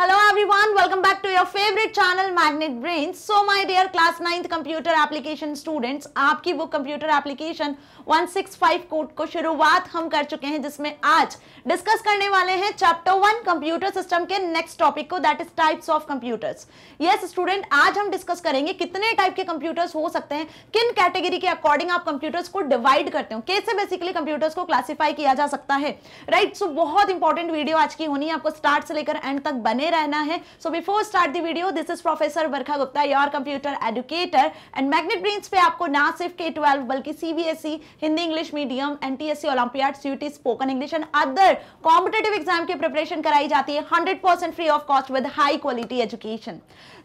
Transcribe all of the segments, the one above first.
Hello everyone welcome back to your favorite channel magnet brain so my dear class ninth computer application students आपकी वो computer application 165 code को शुरुआत हम कर चुके हैं जिसमें आज डिस्कस करने वाले हैं चैप्टर वन कंप्यूटर सिस्टम के नेक्स्ट टॉपिक को that is types of computers ये स्टूडेंट आज हम डिस्कस करेंगे कितने टाइप के कंप्यूटर्स हो सकते हैं किन कैटेगरी के अकॉर्डिंग आप कंप्यूटर्स को डिवाइड करते हो कैसे बेसिकली कंप्यूटर्स को क्लासीफाई किया जा सकता है राइट right? सो so, बहुत इंपॉर्टेंट वीडियो आज की होनी है आपको स्टार्ट से लेकर एंड तक बने बने रहना है so before start the video this is professor Varkha Gupta your computer educator and magnet brains पे आपको ना सिर्फ e, के ट्वेल्व बल्कि CBSE Hindi English medium NTSC olympiad UT spoken English and other competitive exam की प्रिपरेशन कराई जाती है hundred percent free of cost with high quality education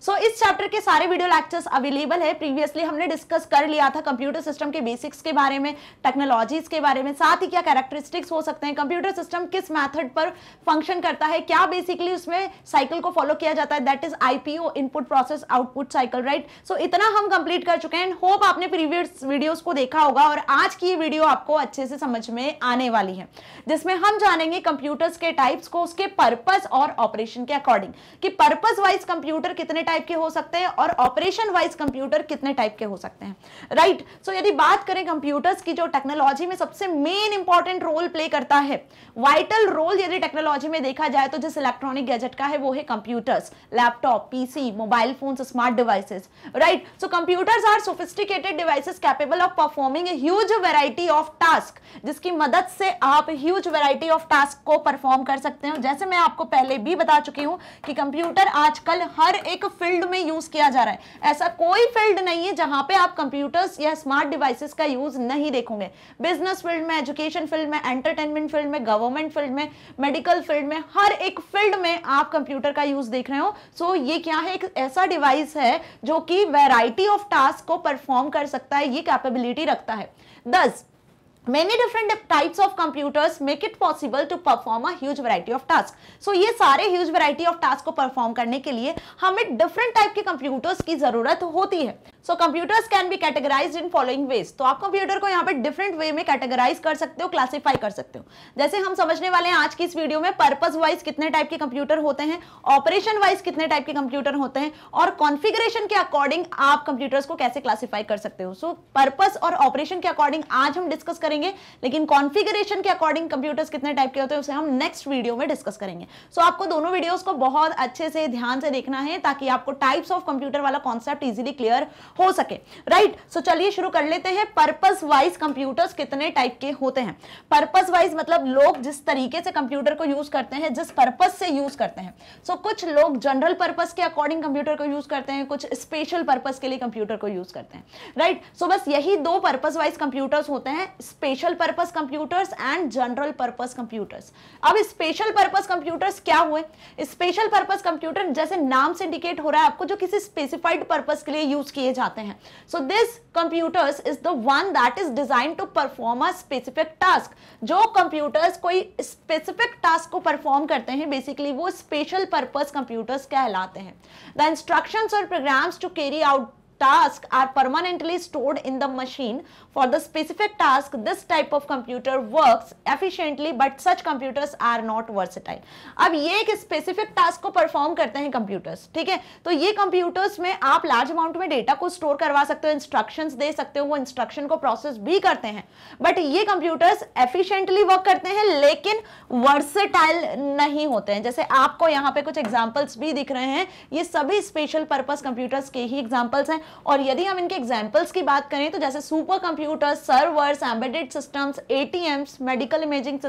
so इस चैप्टर के सारे वीडियो लेक्चर्स अवेलेबल है प्रीवियसली हमने डिस्कस कर लिया था कंप्यूटर सिस्टम के बेसिक्स के बारे में टेक्नोलॉजीज के बारे में साथ ही क्या कैरेक्टरिस्टिक्स हो सकते हैं कंप्यूटर सिस्टम किस मेथड पर फंक्शन करता है क्या बेसिकली उसमें साइकिल को फॉलो किया जाता है that is IPO input process output cycle right so इतना हम कंप्लीट कर चुके हैं एंड होप आपने प्रीवियस वीडियोस को देखा होगा और आज की वीडियो आपको अच्छे से समझ में आने वाली है जिसमें हम जानेंगे कंप्यूटर्स के टाइप्स को उसके पर्पस और ऑपरेशन के अकॉर्डिंग कि पर्पस वाइज कंप्यूटर कितने टाइप के हो सकते हैं और ऑपरेशन वाइज कंप्यूटर कितने टाइप के हो सकते हैं राइट right? सो so, यदि बात करें कंप्यूटर्स की जो टेक्नोलॉजी में सबसे मेन इंपॉर्टेंट रोल प्ले करता है वाइटल रोल यदि टेक्नोलॉजी में देखा जाए तो जिस इलेक्ट्रॉनिक गैजेट का है वो है computers laptop PC mobile phone smart devices right so computers are sophisticated devices capable of performing huge variety of task जिसकी मदद से आप ह्यूज वेराइटी ऑफ टास्क को परफॉर्म कर सकते हो जैसे मैं आपको पहले भी बता चुकी हूँ कि कंप्यूटर आजकल हर एक फील्ड में यूज किया जा रहा है ऐसा कोई फील्ड नहीं है जहां पे आप कंप्यूटर्स या स्मार्ट डिवाइसेस का यूज नहीं देखोगे बिजनेस फील्ड में एजुकेशन फील्ड में एंटरटेनमेंट फील्ड में गवर्नमेंट फील्ड में मेडिकल फील्ड में हर एक फील्ड में आप कंप्यूटर कंप्यूटर का यूज देख रहे हो सो so, ये क्या है एक ऐसा डिवाइस है जो कि वेराइटी ऑफ टास्क को परफॉर्म कर सकता है ये कैपेबिलिटी रखता है this many different types of computers make it possible to perform a variety of task so ये सारे ह्यूज वरायटी ऑफ टास्क को परफॉर्म करने के लिए हमें डिफरेंट टाइप के कंप्यूटर्स की जरूरत होती है so computers can be categorize in following ways तो आप कंप्यूटर को यहाँ पे डिफरेंट वे में कैटेगराइज कर सकते हो क्लासीफाई कर सकते हो जैसे हम समझने वाले हैं आज की इस वीडियो में पर्पज वाइज कितने टाइप के कंप्यूटर होते हैं ऑपरेशन वाइज कितने टाइप के कंप्यूटर होते हैं और कॉन्फिग्रेशन के अकॉर्डिंग आप कंप्यूटर्स को कैसे क्लासीफाई कर सकते हो सो पर्पज और ऑपरेशन के अकॉर्डिंग आज हम डिस्कस करेंगे लेकिन कॉन्फिगरेशन के अकॉर्डिंग कंप्यूटर्स कितने टाइप के होते हैं उसे हम नेक्स्ट वीडियो में डिस्कस करेंगे सो so, आपको दोनों वीडियोज को बहुत अच्छे से ध्यान से देखना है ताकि आपको टाइप्स ऑफ कंप्यूटर वाला कॉन्सेप्ट इजिली क्लियर हो सके राइट सो चलिए शुरू कर लेते हैं पर्पज वाइज कंप्यूटर्स कितने टाइप के होते हैं पर्पज वाइज मतलब लोग जिस तरीके से कंप्यूटर को यूज करते हैं जिस पर्पज से यूज करते हैं सो so, कुछ लोग जनरल पर्पज के अकॉर्डिंग कंप्यूटर को यूज करते हैं कुछ स्पेशल पर्पज के लिए कंप्यूटर को यूज करते हैं राइट right? सो so, बस यही दो पर्पज वाइज कंप्यूटर्स होते हैं special purpose computers and general purpose computers अब स्पेशल पर्पज कंप्यूटर्स क्या हुए स्पेशल पर्पज कंप्यूटर जैसे नाम से इंडिकेट हो रहा है आपको जो किसी स्पेसिफाइड पर्पज के लिए यूज किए जाए जाते हैं so this computers is the one that is design to perform a specific task जो कंप्यूटर्स कोई स्पेसिफिक टास्क को परफॉर्म करते हैं बेसिकली वो स्पेशल पर्पज कंप्यूटर्स कहलाते हैं द इंस्ट्रक्शन और programs to carry out task are permanently stored in the machine for the specific task this type of computer works efficiently but such computers are not versatile. अब ये एक specific task को perform करते हैं computers ठीक है तो ये कंप्यूटर्स में आप लार्ज अमाउंट में डेटा को स्टोर करवा सकते हो इंस्ट्रक्शन दे सकते हो वो इंस्ट्रक्शन को प्रोसेस भी करते हैं बट ये कंप्यूटर्स एफिशियंटली वर्क करते हैं लेकिन वर्सेटाइल नहीं होते हैं जैसे आपको यहाँ पे कुछ एग्जाम्पल्स भी दिख रहे हैं ये सभी स्पेशल पर्पज कंप्यूटर्स के ही एग्जाम्पल्स हैं और यदि हम इनके एग्जाम्पल्स की बात करें तो जैसे super computer servers embedded systems ATMs medical imaging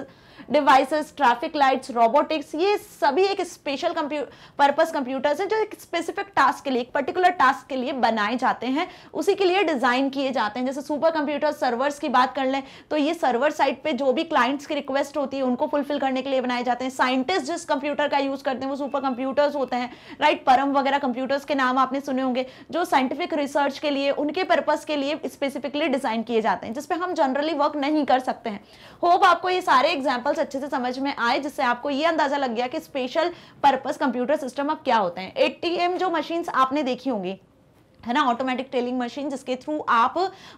devices traffic lights robotics ये सभी एक स्पेशल कंप्यू पर्पस कंप्यूटर्स हैं जो एक स्पेसिफिक टास्क के लिए एक पर्टिकुलर टास्क के लिए बनाए जाते हैं उसी के लिए डिज़ाइन किए जाते हैं जैसे सुपर कंप्यूटर सर्वर्स की बात कर लें तो ये सर्वर साइड पर जो भी क्लाइंट्स की रिक्वेस्ट होती है उनको फुलफिल करने के लिए बनाए जाते हैं साइंटिस्ट जिस कंप्यूटर का यूज़ करते हैं वो सुपर कंप्यूटर्स होते हैं राइट परम वगैरह कंप्यूटर्स के नाम आपने सुने होंगे जो साइंटिफिक रिसर्च के लिए उनके पर्पज़ के लिए स्पेसिफिकली डिज़ाइन किए जाते हैं जिसपे हम जनरली वर्क नहीं कर सकते हैं होप आपको ये सारे एग्जाम्पल एग्जाम्पल्स अच्छे से समझ में आए जिससे आपको ये अंदाजा लग गया कि स्पेशल पर्पज कंप्यूटर सिस्टम अब क्या होते हैं एटीएम जो मशीन्स आपने देखी होंगी है ना ऑटोमेटिक ट्रेलिंग मशीन जिसके थ्रू आप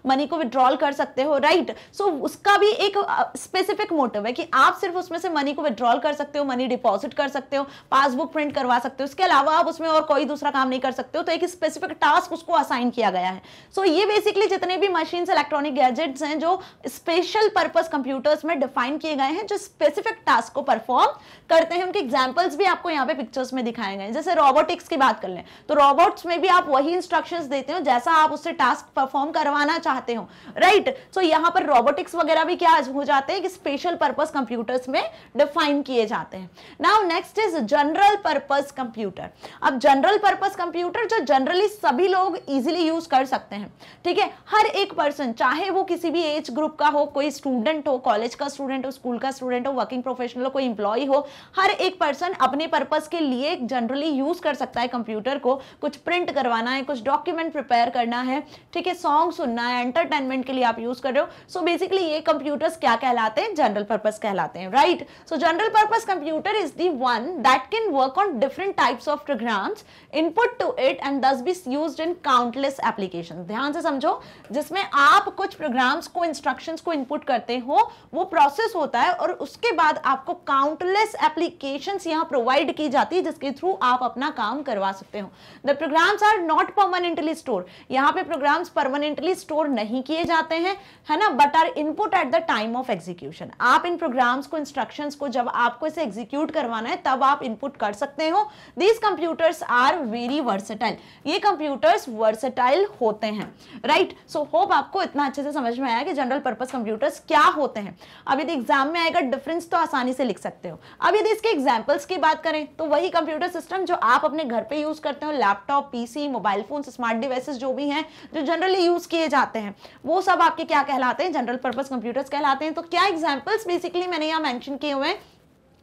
मनी को विड्रॉल कर सकते हो राइट right? सो so, उसका भी एक स्पेसिफिक मोटिव है कि आप सिर्फ उसमें से मनी को विड्रॉल कर सकते हो मनी डिपॉजिट कर सकते हो पासबुक प्रिंट करवा सकते हो उसके अलावा आप उसमें और कोई दूसरा काम नहीं कर सकते हो तो एक स्पेसिफिक टास्क उसको असाइन किया गया है सो so, ये बेसिकली जितने भी मशीन इलेक्ट्रॉनिक गैजेट्स हैं जो स्पेशल पर्पज कंप्यूटर्स में डिफाइन किए गए हैं जो स्पेसिफिक टास्क को परफॉर्म करते हैं उनके एग्जाम्पल्स भी आपको यहाँ पे पिक्चर्स में दिखाए गए हैं जैसे रोबोटिक्स की बात कर लें तो रोबोट्स में भी आप वही इंस्ट्रक्शन इंस्ट्रक्शंस देते हो जैसा आप उससे टास्क परफॉर्म करवाना चाहते हो राइट सो यहाँ पर रोबोटिक्स वगैरह भी क्या हो जाते हैं कि स्पेशल पर्पज कंप्यूटर्स में डिफाइन किए जाते हैं now next is general purpose computer अब जनरल पर्पज कंप्यूटर जो जनरली सभी लोग इजिली यूज कर सकते हैं ठीक है हर एक पर्सन चाहे वो किसी भी एज ग्रुप का हो कोई स्टूडेंट हो कॉलेज का स्टूडेंट हो स्कूल का स्टूडेंट हो वर्किंग प्रोफेशनल हो कोई इंप्लॉय हो हर एक पर्सन अपने पर्पज के लिए जनरली यूज कर सकता है कंप्यूटर को कुछ प्रिंट करवाना है कुछ डॉक्यूमेंट डॉक्यूमेंट प्रिपेयर करना है ठीक है सॉन्ग सुनना है एंटरटेनमेंट के लिए आप यूज कर रहे हो सो so बेसिकली ये कंप्यूटर्स क्या कहलाते हैं जनरल पर्पज कहलाते हैं right so general purpose computer is the one that can work on different types of programs input to it and thus be use in countless application ध्यान से समझो जिसमें आप कुछ प्रोग्राम्स को इंस्ट्रक्शन को इनपुट करते हो वो प्रोसेस होता है और उसके बाद आपको काउंटलेस एप्लीकेशन यहाँ प्रोवाइड की जाती है जिसके थ्रू आप अपना काम करवा सकते हो the programs are not permanent permanently store यहाँ पे प्रोग्राम्स परमानेंटली स्टोर नहीं किए जाते हैं है ना but are input at the time of execution आप इन प्रोग्राम्स को इंस्ट्रक्शन को जब आपको इसे एग्जीक्यूट करवाना है तब आप इनपुट कर सकते हो these computers are very versatile ये कंप्यूटर्स वर्सेटाइल होते हैं राइट सो होप आपको इतना अच्छे से समझ में आया कि जनरल पर्पज कंप्यूटर्स क्या होते हैं अब यदि एग्जाम में आएगा डिफरेंस तो आसानी से लिख सकते हो अब यदि इसके एग्जाम्पल्स की बात करें तो वही कंप्यूटर सिस्टम जो आप अपने घर पे यूज करते हो laptop PC mobile phone smart smart devices जो भी हैं जो जनरली यूज़ किए जाते हैं वो सब आपके क्या कहलाते हैं जनरल पर्पज़ कंप्यूटर्स कहलाते हैं तो क्या एग्जाम्पल्स बेसिकली मैंने यहाँ मैंशन किए हुए हैं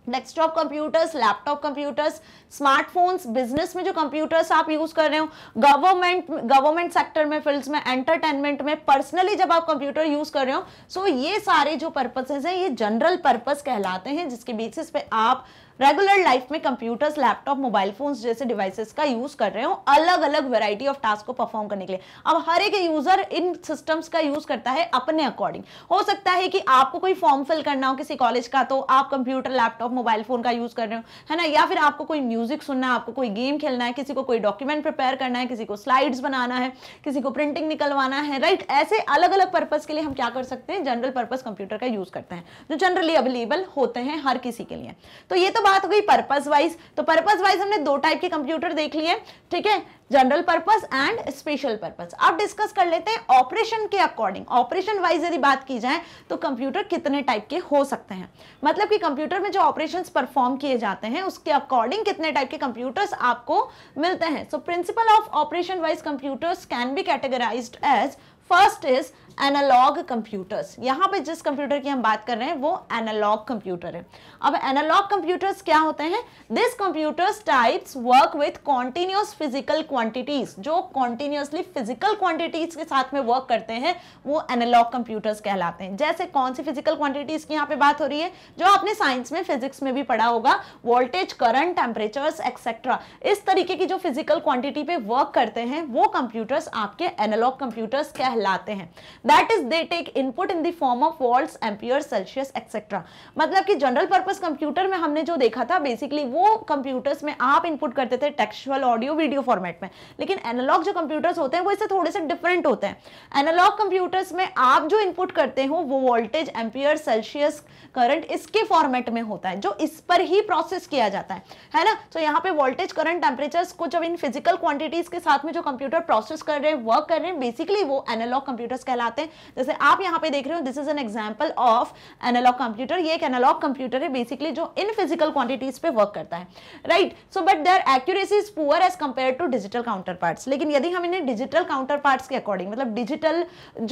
desktop computers laptop computers smartphones business में जो कंप्यूटर्स आप यूज़ कर रहे हो गवर्नमेंट गवर्नमेंट सेक्टर में फील्ड्स में एंटरटेनमेंट में पर्सनली जब आप कंप्यूटर यूज़ कर रहे हो सो so ये सारे जो पर्पसेज हैं ये जनरल पर्पस कहलाते हैं जिसके बेसिस पे आप रेगुलर लाइफ में कंप्यूटर्स लैपटॉप मोबाइल फोन जैसे डिवाइसेस का यूज कर रहे हो अलग अलग वेराइटी ऑफ टास्क को परफॉर्म करने के लिए अब हर एक यूजर इन सिस्टम्स का यूज करता है अपने अकॉर्डिंग हो सकता है कि आपको कोई फॉर्म फिल करना हो किसी कॉलेज का तो आप कंप्यूटर लैपटॉप मोबाइल फोन का यूज कर रहे हो है ना या फिर आपको कोई म्यूजिक सुनना है आपको कोई गेम खेलना है किसी को कोई डॉक्यूमेंट प्रिपेयर करना है किसी को स्लाइड्स बनाना है किसी को प्रिंटिंग निकलवाना है राइट ऐसे अलग अलग पर्पज के लिए हम क्या कर सकते हैं जनरल पर्पज कंप्यूटर का यूज करते हैं जो जनरली अवेलेबल होते हैं हर किसी के लिए तो ये तो बात हो गई पर्पज वाइज तो पर्पज वाइज हमने दो टाइप के कंप्यूटर देख लिए ठीक है general purpose and special purpose अब डिस्कस कर लेते हैं ऑपरेशन के अकॉर्डिंग ऑपरेशन वाइज यदि बात की जाए तो कंप्यूटर कितने टाइप के हो सकते हैं मतलब कि कंप्यूटर में जो ऑपरेशंस परफॉर्म किए जाते हैं उसके अकॉर्डिंग कितने टाइप के कंप्यूटर्स आपको मिलते हैं so principle of operation wise computers can be categorize as first is analog computers यहाँ पे जिस कंप्यूटर की हम बात कर रहे हैं वो एनालॉग कंप्यूटर है अब एनालॉग कंप्यूटर्स क्या होते हैं this computers types work with continuous physical quantities जो कॉन्टिन्यूसली फिजिकल क्वांटिटीज के साथ में वर्क करते हैं वो एनालॉग कंप्यूटर्स कहलाते हैं जैसे कौन सी फिजिकल क्वांटिटीज की यहाँ पे बात हो रही है जो आपने साइंस में फिजिक्स में भी पढ़ा होगा वोल्टेज करंट टेम्परेचर्स एक्सेट्रा इस तरीके की जो फिजिकल क्वांटिटी पे वर्क करते हैं वो कंप्यूटर्स आपके एनालॉग कंप्यूटर्स कहलाते हैं that is they take input in the form of volt ampere Celsius etcetera मतलब कि जनरल पर्पज कंप्यूटर में हमने जो देखा था बेसिकली वो कंप्यूटर्स में आप इनपुट करते थे टेक्सुअल ऑडियो वीडियो फॉर्मेट में लेकिन एनालॉग जो कंप्यूटर्स होते हैं वो इससे थोड़े से डिफरेंट होते हैं एनालॉग कंप्यूटर्स में आप जो इनपुट करते हो वो वोल्टेज एम्पियर सेल्सियस करंट इसके फॉर्मेट में होता है जो इस पर ही प्रोसेस किया जाता है है ना तो so, यहाँ पे वोल्टेज करंट टेम्परेचर्स को जब इन फिजिकल क्वांटिटीज के साथ में जो कंप्यूटर प्रोसेस कर रहे हैं वर्क कर रहे हैं बेसिकली वो एनालॉग कंप्यूटर्स कहलाते आते हैं जैसे आप यहाँ पे देख रहे हो this is an example of analog computer ये एक एनालॉग कंप्यूटर है बेसिकली जो इन फिजिकल क्वांटिटीज पे वर्क करता है right so but their accuracy is poor as compare to digital counterpart लेकिन यदि हम इन्हें डिजिटल काउंटर पार्ट के अकॉर्डिंग मतलब डिजिटल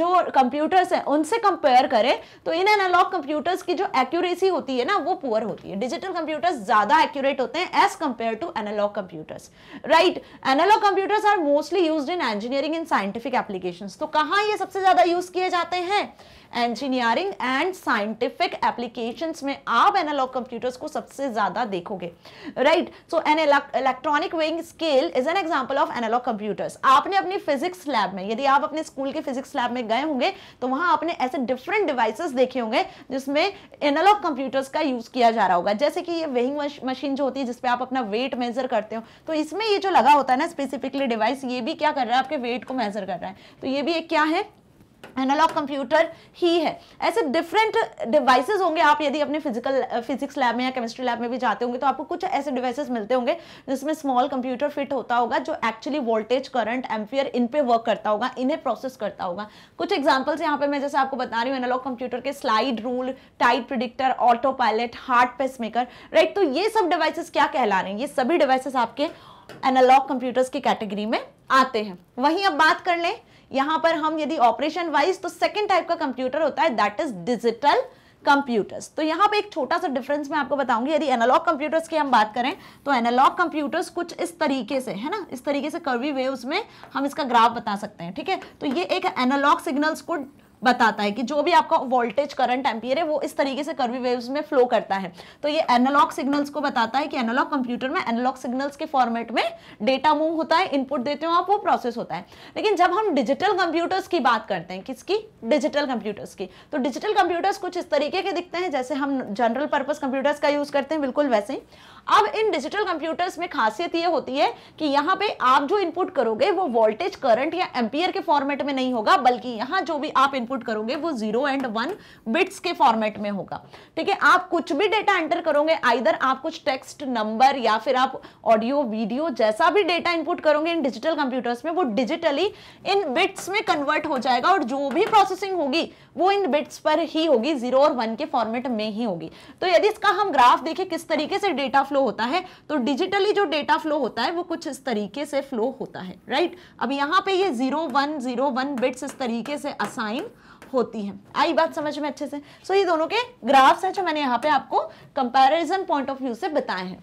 जो कंप्यूटर्स हैं उनसे कंपेयर करें तो इन एनालॉग कंप्यूटर्स की जो एक्यूरेसी होती है ना वो पुअर होती है डिजिटल कंप्यूटर्स ज्यादा एक्यूरेट होते हैं as compare to analog computers right analog computers are mostly use in engineering in scientific application तो कहाँ ये सबसे ज्यादा यूज किए जाते हैं इंजीनियरिंग एंड साइंटिफिक एप्लीकेशन में आप एनालॉग कंप्यूटर्स को सबसे ज्यादा देखोगे right so an electronic weighing scale is an example of analog computers आपने अपनी फिजिक्स लैब में यदि आप अपने स्कूल के फिजिक्स लैब में गए होंगे तो वहां आपने ऐसे डिफरेंट डिवाइसेस देखे होंगे जिसमें एनालॉग कंप्यूटर्स का यूज किया जा रहा होगा जैसे कि ये वेइंग मशीन जो होती है जिसपे आप अपना वेट मेजर करते हो तो इसमें ये जो लगा होता है ना स्पेसिफिकली डिवाइस ये भी क्या कर रहा है आपके वेट को मेजर कर रहा है तो ये भी एक क्या है एनालॉग कंप्यूटर ही है ऐसे डिफरेंट डिवाइसेस होंगे आप यदि अपने फिजिकल फिजिक्स लैब में या केमिस्ट्री लैब में भी जाते होंगे तो आपको कुछ ऐसे डिवाइसेस मिलते होंगे जिसमें स्मॉल कंप्यूटर फिट होता होगा जो एक्चुअली वोल्टेज करंट एम्पियर इन पे वर्क करता होगा इन्हें प्रोसेस करता होगा कुछ एग्जाम्पल्स यहाँ पे मैं जैसे आपको बता रही हूँ एनालॉग कंप्यूटर के slide rule tide predictor autopilot heart pacemaker right तो ये सब डिवाइसेस क्या कहला रहे हैं ये सभी डिवाइसेस आपके एनालॉग कंप्यूटर्स की कैटेगरी में आते हैं वहीं अब बात कर लें यहाँ पर हम यदि ऑपरेशन वाइज तो सेकेंड टाइप का कंप्यूटर होता है दैट इज डिजिटल कंप्यूटर्स तो यहाँ पे एक छोटा सा डिफरेंस मैं आपको बताऊंगी यदि एनालॉग कंप्यूटर्स की हम बात करें तो एनालॉग कंप्यूटर्स कुछ इस तरीके से है ना इस तरीके से कर्वी वेव्स में हम इसका ग्राफ बता सकते हैं ठीक है तो ये एक एनालॉग सिग्नल्स को बताता है कि जो भी आपका वोल्टेज करंट एम्पियर है वो इस तरीके से कर्वी वेव्स में फ्लो करता है तो ये एनालॉग सिग्नल्स को बताता है कि एनालॉग कंप्यूटर में एनालॉग सिग्नल्स के फॉर्मेट में डेटा मूव होता है इनपुट देते हो आप वो प्रोसेस होता है लेकिन जब हम डिजिटल कंप्यूटर्स की बात करते हैं किसकी डिजिटल कंप्यूटर्स की तो डिजिटल कंप्यूटर्स कुछ इस तरीके के दिखते हैं जैसे हम जनरल पर्पज कंप्यूटर्स का यूज़ करते हैं बिल्कुल वैसे ही अब इन डिजिटल कंप्यूटर्स में खासियत ये होती है कि यहाँ पे आप जो इनपुट करोगे वो वोल्टेज करंट या एम्पियर के फॉर्मेट में नहीं होगा बल्कि यहाँ जो भी आप इनपुट इनपुट करोगे वो जीरो एंड वन बिट्स के फॉर्मेट में होगा ठीक है आप कुछ भी डेटा एंटर करोगे आइधर आप कुछ टेक्स्ट नंबर या फिर आप ऑडियो वीडियो जैसा भी डेटा इनपुट करोगे इन डिजिटल कंप्यूटर्स में वो डिजिटली इन बिट्स में कन्वर्ट हो जाएगा और जो भी प्रोसेसिंग होगी वो इन बिट्स पर ही होगी जीरो और वन के फॉर्मेट में ही होगी तो यदि इसका हम ग्राफ देखें किस तरीके से डेटा फ्लो होता है तो डिजिटली जो डेटा फ्लो होता है वो कुछ इस तरीके से फ्लो होता है राइट अब यहाँ पे ये zero one zero one bits इस तरीके से असाइन होती हैं आई बात समझ में अच्छे से सो so, ये दोनों के ग्राफ्स हैं जो मैंने यहाँ पे आपको कंपैरिजन पॉइंट ऑफ व्यू से बताए हैं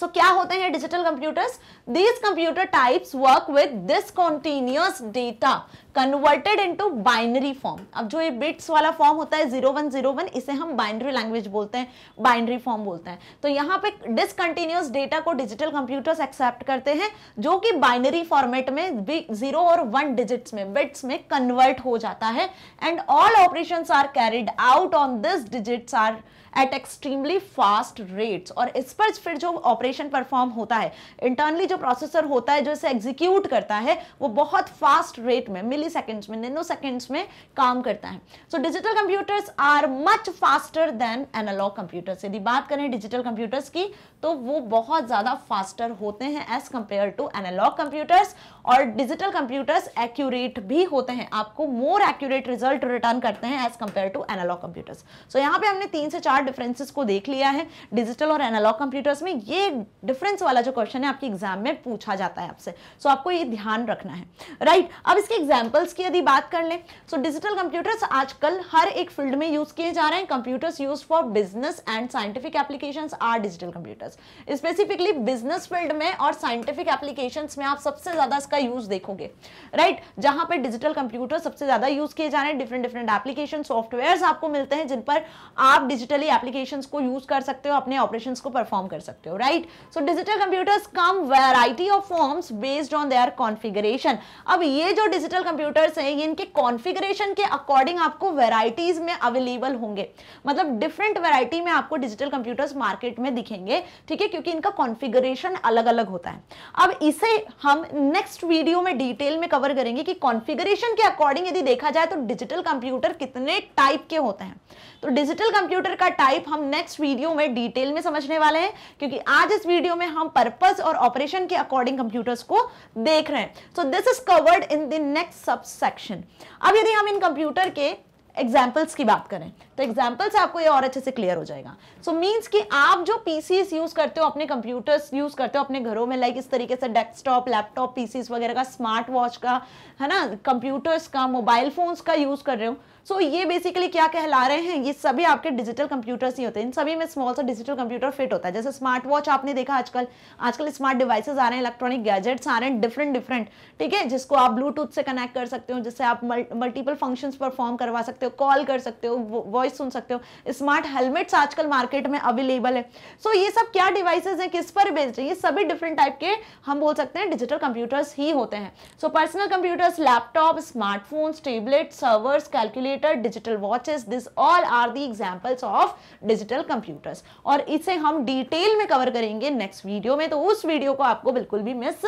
सो so, क्या होते हैं digital computers these computer types work with this continuous data converted into binary form अब जो ये बिट्स वाला फॉर्म होता है जीरो वन जीरो वन इसे हम बाइनरी लैंग्वेज बोलते हैं बाइनरी फॉर्म बोलते हैं तो यहाँ पे डिसकंटिन्यूस डेटा को डिजिटल कंप्यूटर्स एक्सेप्ट करते हैं जो कि बाइनरी फॉर्मेट में जीरो और वन डिजिट्स में बिट्स में कन्वर्ट हो जाता है and all operation are carried out on this digits are at extremely fast rates और इस पर फिर जो ऑपरेशन परफॉर्म होता है इंटरनली जो प्रोसेसर होता है जो इसे एग्जीक्यूट करता है वो बहुत फास्ट रेट में मिल मिली सेकेंड्स में नैनो सेकेंड्स में काम करता है so digital computers are much faster than analog computers यदि बात करें डिजिटल कंप्यूटर्स की तो वो बहुत ज़्यादा फास्टर होते हैं as compare to analog computers और डिजिटल कंप्यूटर्स एक्यूरेट भी होते हैं आपको मोर एक्यूरेट रिजल्ट रिटर्न करते हैं as compare to analog computers so यहाँ पे हमने तीन से चार डिफरेंसेस को देख लिया है डिजिटल और एनालॉग कंप्यूटर्स में ये डिफरेंस वाला जो क्वेश्चन है आपके एग्जाम में पूछा जाता है आपसे सो so, आपको ये ध्यान रखना है राइट right, अब इसके एग्जाम्पल्स की यदि बात कर लें सो डिजिटल कंप्यूटर्स आजकल हर एक फील्ड में यूज किए जा रहे हैं computers use for business and scientific application are digital computers specifically business field में और साइंटिफिक एप्लीकेशन में आप सबसे ज्यादा का यूज देखोगे राइट right? जहां पर डिजिटल कंप्यूटर सबसे ज्यादा यूज किए जा रहे हैं डिफरेंट डिफरेंट एप्लीकेशन सॉफ्टवेयर आपको मिलते हैं जिन पर आप डिजिटली एप्लीकेशन को यूज कर सकते हो अपने ऑपरेशन को परफॉर्म कर सकते हो right so digital computers come variety of form based on their configuration अब ये जो डिजिटल कंप्यूटर्स हैं इनके कॉन्फिगरेशन के अकॉर्डिंग आपको वेराइटीज में अवेलेबल होंगे मतलब डिफरेंट वेराइटी में आपको डिजिटल कंप्यूटर्स मार्केट में दिखेंगे ठीक है क्योंकि इनका कॉन्फिगरेशन अलग अलग होता है अब इसे हम नेक्स्ट नेक्स्ट वीडियो में डिटेल में कवर करेंगे कि कॉन्फ़िगरेशन के अकॉर्डिंग यदि देखा जाए तो डिजिटल कंप्यूटर कितने टाइप के होते हैं तो डिजिटल कंप्यूटर का टाइप हम नेक्स्ट वीडियो में डिटेल में समझने वाले हैं क्योंकि आज इस वीडियो में हम पर्पज और ऑपरेशन के अकॉर्डिंग कंप्यूटर्स को देख रहे हैं so this is covered in the next sub section अब यदि हम इन कंप्यूटर के एग्जाम्पल्स की बात करें तो एग्जाम्पल से आपको ये और अच्छे से क्लियर हो जाएगा सो so, मीन्स कि आप जो पीसीस यूज़ करते हो अपने कंप्यूटर्स यूज़ करते हो अपने घरों में लाइक इस तरीके से डेस्कटॉप लैपटॉप पीसीस वगैरह का स्मार्ट वॉच का है ना कंप्यूटर्स का मोबाइल फ़ोन्स का यूज़ कर रहे हो सो so, ये बेसिकली क्या कहला रहे हैं ये सभी आपके डिजिटल कंप्यूटर्स ही होते हैं इन सभी में स्मॉल सा डिजिटल कंप्यूटर फिट होता है जैसे स्मार्ट वॉच आपने देखा आजकल आजकल स्मार्ट डिवाइसेज आ रहे हैं इलेक्ट्रॉनिक गैजेट्स आ रहे हैं डिफरेंट डिफरेंट ठीक है जिसको आप ब्लूटूथ से कनेक्ट कर सकते हो जिससे आप मल्टीपल फंक्शन परफॉर्म करवा सकते हो कॉल कर सकते हो वॉइस सुन सकते हो स्मार्ट हेलमेट्स आजकल मार्केट में अवेलेबल है सो so, ये सब क्या डिवाइसेज हैं किस पर बेस्ड है ये सभी डिफरेंट टाइप के हम बोल सकते हैं डिजिटल कंप्यूटर्स ही होते हैं so personal computers laptop smartphones tablet servers calculate calculator digital watches this all are the examples of digital computers और इसे हम डिटेल में कवर करेंगे नेक्स्ट वीडियो में तो उस वीडियो को आपको बिल्कुल भी मिस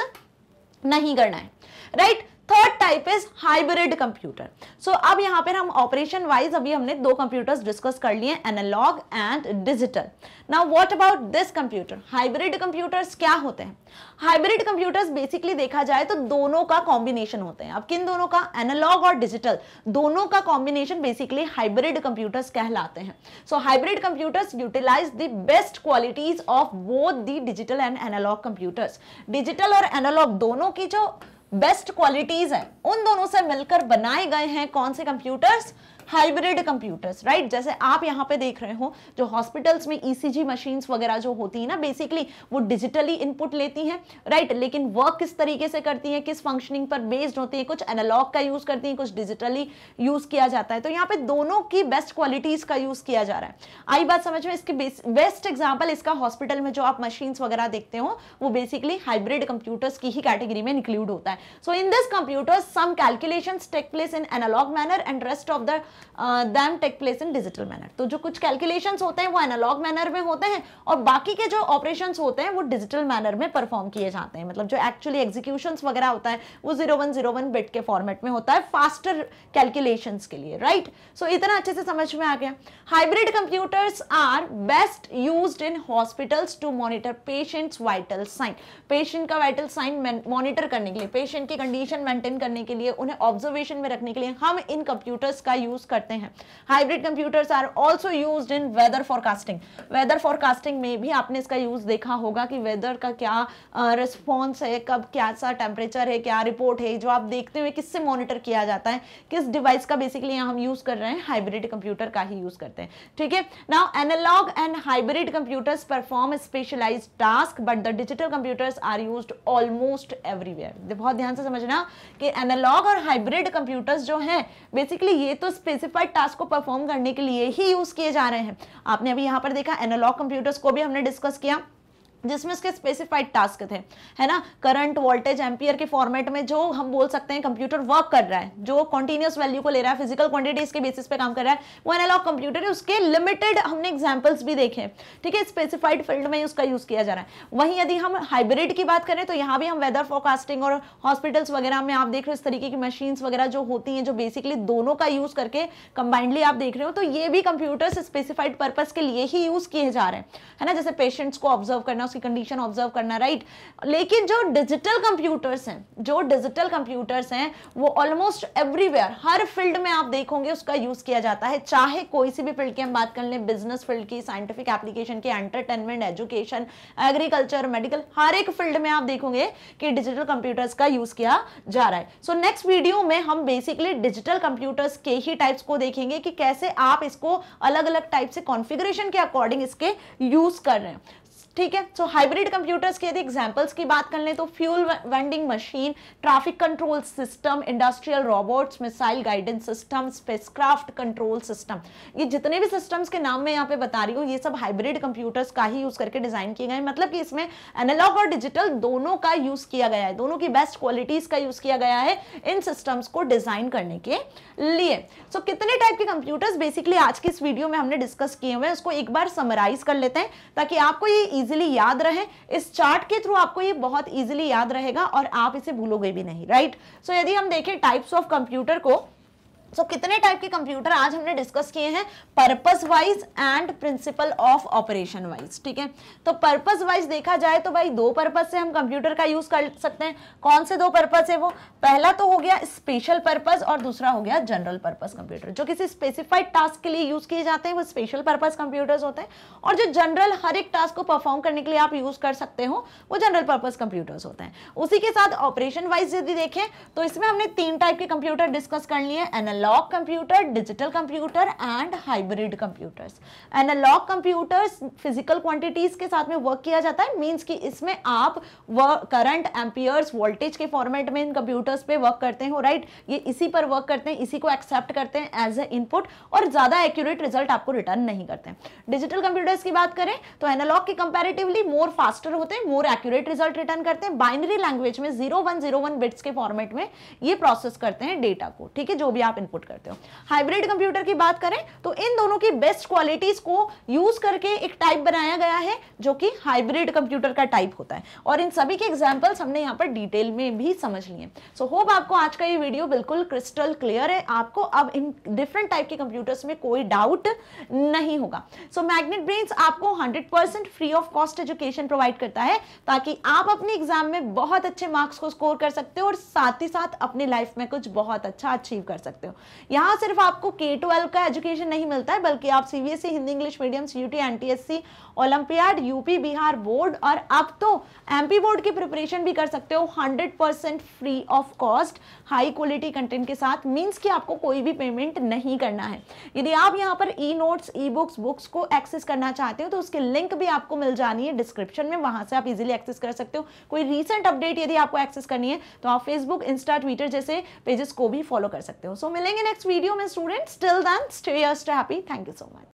नहीं करना है right right? Third type is hybrid computer so अब यहाँ पर हम ऑपरेशन वाइज अभी हमने दो कंप्यूटर्स डिस्कस कर लिए analog and digital now what about this computer hybrid computers क्या होते हैं हाइब्रिड कंप्यूटर्स बेसिकली देखा जाए तो दोनों का कॉम्बिनेशन होते हैं अब किन दोनों का एनालॉग और डिजिटल दोनों का कॉम्बिनेशन बेसिकली हाइब्रिड कंप्यूटर्स कहलाते हैं so hybrid computers utilize the best qualities of both the digital and analog computers digital और एनालॉग दोनों की जो बेस्ट क्वालिटीज हैं उन दोनों से मिलकर बनाए गए हैं कौन से कंप्यूटर्स हाइब्रिड कंप्यूटर्स राइट जैसे आप यहाँ पे देख रहे हो जो हॉस्पिटल्स में ईसीजी e मशीन्स वगैरह जो होती है ना बेसिकली वो डिजिटली इनपुट लेती हैं राइट right? लेकिन वर्क किस तरीके से करती हैं किस फंक्शनिंग पर बेस्ड होती है कुछ एनालॉग का यूज करती हैं कुछ डिजिटली यूज किया जाता है तो यहाँ पे दोनों की बेस्ट क्वालिटीज का यूज किया जा रहा है आई बात समझ में इसके बेस्ट एग्जाम्पल इसका हॉस्पिटल में जो आप मशीन्स वगैरह देखते हो वो बेसिकली हाइब्रिड कंप्यूटर्स की ही कैटेगरी में इंक्लूड होता है so in this computers some calculation take place in analog manner and rest of the them take place in digital manner तो जो कुछ कैलकुलेशंस होते हैं वो एनालॉग मैनर में होते हैं और बाकी के जो ऑपरेशंस होते हैं वो डिजिटल मैनर में परफॉर्म किए जाते हैं मतलब जो एक्चुअली एग्जीक्यूशंस वगैरह होता है वो zero one zero one bit के फॉर्मेट में होता है फास्टर कैलकुलेशंस के लिए राइट right? सो so, इतना अच्छे से समझ में आ गया hybrid computers are best use in hospitals to monitor patients vital sign patient का वाइटल साइन मॉनिटर करने के लिए पेशेंट की कंडीशन मेंटेन करने के लिए उन्हें ऑब्जर्वेशन में रखने के लिए हम इन कंप्यूटर्स का यूज यूज करते हैं hybrid computers are also use in weather forecasting weather forecasting में भी आपने इसका यूज देखा होगा कि वेदर का क्या रिस्पॉन्स है कब कैसा टेम्परेचर है क्या रिपोर्ट है जो आप देखते हुए किससे मॉनिटर किया जाता है किस डिवाइस का बेसिकली हम यूज कर रहे हैं हाइब्रिड कंप्यूटर का ही यूज करते हैं ठीक है now analog and hybrid computers perform specialize task but the digital computers are use almost everywhere बहुत ध्यान से समझना कि एनालॉग और हाइब्रिड कंप्यूटर्स जो हैं बेसिकली ये तो स्पेस स्पेसिफाइड टास्क को परफॉर्म करने के लिए ही यूज किए जा रहे हैं आपने अभी यहाँ पर देखा एनालॉग कंप्यूटर्स को भी हमने डिस्कस किया जिसमें उसके स्पेसिफाइड टास्क थे है ना करंट वोल्टेज एम्पियर के फॉर्मेट में जो हम बोल सकते हैं कंप्यूटर वर्क कर रहा है जो कॉन्टिन्यूस वैल्यू को ले रहा है फिजिकल क्वांटिटीज के बेसिस पे काम कर रहा है वो एनालॉग कंप्यूटर है उसके लिमिटेड हमने एग्जाम्पल्स भी देखे ठीक है स्पेसिफाइड फील्ड में उसका यूज किया जा रहा है वहीं यदि हम हाइब्रिड की बात करें तो यहाँ भी हम वेदर फोरकास्टिंग और हॉस्पिटल्स वगैरह में आप देख रहे हो इस तरीके की मशीन्स वगैरह जो होती हैं जो बेसिकली दोनों का यूज करके कंबाइंडली आप देख रहे हो तो ये भी कंप्यूटर्स स्पेसिफाइड पर्पज के लिए ही यूज किए जा रहे हैं है ना जैसे पेशेंट्स को ऑब्जर्व करना उसकी कंडीशन ऑब्जर्व करना राइट right? लेकिन जो डिजिटल कंप्यूटर्स हैं जो डिजिटल कंप्यूटर्स हैं वो ऑलमोस्ट एवरीवेयर हर फील्ड में आप देखोगे उसका यूज किया जाता है चाहे कोई सी भी फील्ड की हम बात कर लें बिजनेस फील्ड की साइंटिफिक एप्लीकेशन की एंटरटेनमेंट एजुकेशन एग्रीकल्चर मेडिकल हर एक फील्ड में आप देखोगे कि डिजिटल कंप्यूटर्स का यूज किया जा रहा है सो नेक्स्ट वीडियो में हम बेसिकली डिजिटल कंप्यूटर्स के ही टाइप्स को देखेंगे कि कैसे आप इसको अलग अलग टाइप से कॉन्फिग्रेशन के अकॉर्डिंग इसके यूज कर रहे हैं ठीक है सो हाइब्रिड कंप्यूटर्स की यदि एग्जांपल्स की बात कर लें तो fuel vending machine traffic control system industrial robots missile guidance system spacecraft control system ये जितने भी सिस्टम्स के नाम मैं यहाँ पे बता रही हूँ ये सब हाइब्रिड कंप्यूटर्स का ही यूज करके डिजाइन किए गए मतलब कि इसमें एनालॉग और डिजिटल दोनों का यूज किया गया है दोनों की बेस्ट क्वालिटीज का यूज किया गया है इन सिस्टम्स को डिजाइन करने के लिए सो so, कितने टाइप के कंप्यूटर्स बेसिकली आज की इस वीडियो में हमने डिस्कस किए हुए हैं उसको एक बार समराइज कर लेते हैं ताकि आपको ये इजिली याद रहे इस चार्ट के थ्रू आपको ये बहुत ईजिली याद रहेगा और आप इसे भूलोगे भी नहीं राइट सो so, यदि हम देखें टाइप्स ऑफ कंप्यूटर को सो so, कितने टाइप के कंप्यूटर आज हमने डिस्कस किए हैं purpose wise and principle of operation wise ठीक है तो पर्पस वाइज देखा जाए तो भाई दो पर्पज से हम कंप्यूटर का यूज कर सकते हैं कौन से दो पर्पस है वो पहला तो हो गया स्पेशल पर्पस और दूसरा हो गया जनरल पर्पस कंप्यूटर जो किसी स्पेसिफाइड टास्क के लिए यूज किए जाते हैं वो स्पेशल पर्पज कंप्यूटर्स होते हैं और जो जनरल हर एक टास्क को परफॉर्म करने के लिए आप यूज कर सकते हो वो जनरल पर्पज कंप्यूटर्स होते हैं उसी के साथ ऑपरेशन वाइज यदि देखें तो इसमें हमने तीन टाइप के कंप्यूटर डिस्कस कर लिए एनल analog computer digital computer and hybrid computers analog computers physical quantities ke sath mein work kiya jata hai means कि इसमें आप current amperes voltage ke format mein इन computers pe work karte ho right ye isi par work karte hain isi ko accept karte hain as a input aur zyada accurate result aapko return nahi karte digital computers ki baat kare to analog ke comparatively more faster hote hain more accurate result return karte hain binary language mein 0101 bits ke format mein ये process करते हैं data को ठीक है जो भी आप input output करते हो हाइब्रिड कंप्यूटर की बात करें तो इन दोनों की बेस्ट क्वालिटीज को यूज करके एक टाइप बनाया गया है जो कि हाइब्रिड कंप्यूटर का टाइप होता है और इन सभी के एग्जाम्पल्स हमने यहाँ पर डिटेल में भी समझ लिए सो होप आपको आज का ये वीडियो बिल्कुल क्रिस्टल क्लियर है आपको अब इन डिफरेंट टाइप के कंप्यूटर्स में कोई डाउट नहीं होगा सो मैग्नेट ब्रेन आपको hundred free of cost education provide करता है ताकि आप अपने एग्जाम में बहुत अच्छे मार्क्स को स्कोर कर सकते हो और साथ ही साथ अपने लाइफ में कुछ बहुत अच्छा अचीव कर सकते हो यहाँ सिर्फ आपको के ट्वेल्व का एजुकेशन नहीं मिलता है बल्कि आप CBSE e, Hindi English medium CUET NTSE olympiad UP Bihar board और अब तो एमपी बोर्ड की प्रिपरेशन भी कर सकते हो 100% free of cost high quality content के साथ मीन्स कि आपको कोई भी पेमेंट नहीं करना है यदि आप यहाँ पर e notes e books books को एक्सेस करना चाहते हो तो उसके लिंक भी आपको मिल जानी है डिस्क्रिप्शन में वहां से आप इजिली एक्सेस कर सकते हो कोई रिसेंट अपडेट यदि आपको एक्सेस करनी है तो आप फेसबुक इंस्टा ट्विटर जैसे पेजेस को भी फॉलो कर सकते हो सो so, मिल मिलेंगे नेक्स्ट वीडियो में students till then stay happy thank you so much